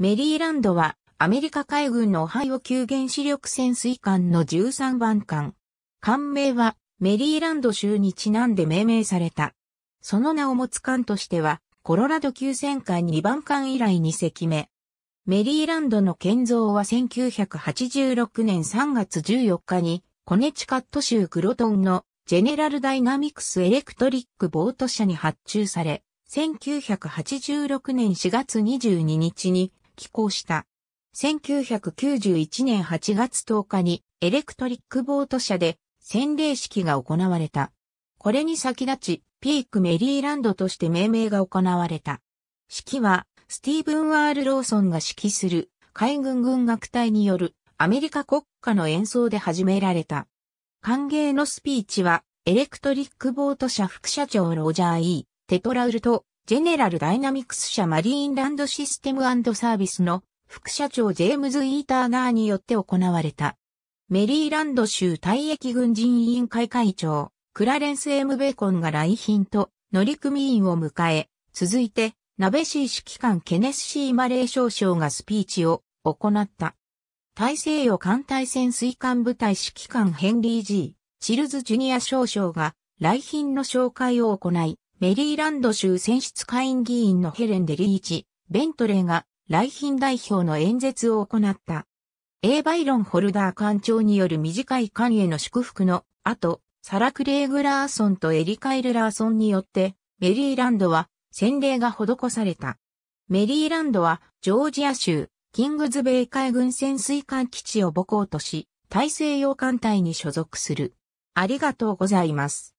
メリーランドはアメリカ海軍のオハイオ級原子力潜水艦の13番艦。艦名はメリーランド州にちなんで命名された。その名を持つ艦としてはコロラド級戦艦2番艦以来2隻目。メリーランドの建造は1986年3月14日にコネチカット州クロトンのジェネラルダイナミクスエレクトリックボート社に発注され、1986年4月22日に寄港した。1991年8月10日にエレクトリックボート社で洗礼式が行われた。これに先立ち、ピークメリーランドとして命名が行われた。式は、スティーブン・ワール・ローソンが指揮する海軍軍楽隊によるアメリカ国家の演奏で始められた。歓迎のスピーチは、エレクトリックボート社副社長ロジャー・イー・テトラウルト・ジェネラルダイナミクス社マリーンランドシステムサービスの副社長ジェームズ・イーターナーによって行われた。メリーランド州退役軍人委員会会長、クラレンス・エム・ベーコンが来賓と乗組員を迎え、続いて、ナベシー指揮官ケネス・シー・マレー少将がスピーチを行った。大西洋艦隊潜水艦部隊指揮官ヘンリー・ジー・チルズ・ジュニア少将が来賓の紹介を行い、メリーランド州選出会員議員のヘレン・デリーチ、ベントレーが来賓代表の演説を行った。A バイロン・ホルダー官長による短い艦への祝福の後、サラ・クレーグ・ラーソンとエリカイル・ラーソンによって、メリーランドは洗礼が施された。メリーランドはジョージア州、キングズベイ海軍潜水艦基地を母港とし、大西洋艦隊に所属する。ありがとうございます。